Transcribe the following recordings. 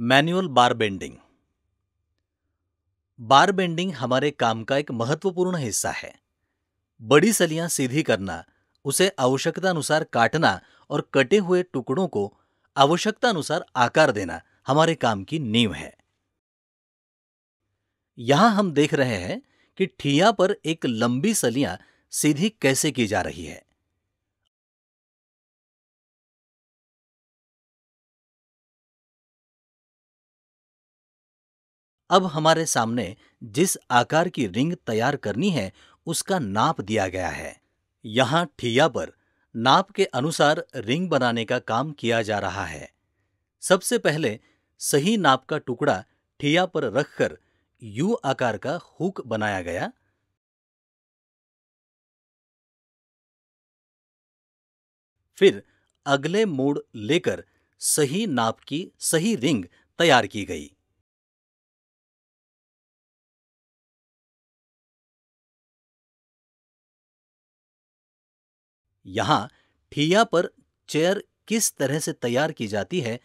manual bar bending bar bending हमारे काम का एक महत्वपूर्ण हिस्सा है बड़ी सलियां सीधी करना उसे आवश्यकता अनुसार काटना और कटे हुए टुकड़ों को आवश्यकता अनुसार आकार देना हमारे काम की नींव है यहां हम देख रहे हैं कि ठिया पर एक लंबी सलियां सीधी कैसे की जा रही है अब हमारे सामने जिस आकार की रिंग तैयार करनी है उसका नाप दिया गया है यहां ठिया पर नाप के अनुसार रिंग बनाने का काम किया जा रहा है सबसे पहले सही नाप का टुकड़ा ठिया पर रखकर यू आकार का हुक बनाया गया फिर अगले मोड़ लेकर सही नाप की सही रिंग तैयार की गई यहाँ ठिया पर चेयर किस तरह से तैयार की जाती है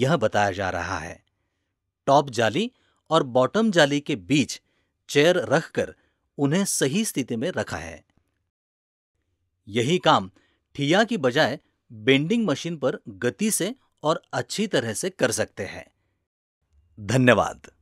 यह बताया जा रहा है टॉप जाली और बॉटम जाली के बीच चेयर रखकर उन्हें सही स्थिति में रखा है यही काम ठिया की बजाय बेंडिंग मशीन पर गति से और अच्छी तरह से कर सकते हैं धन्यवाद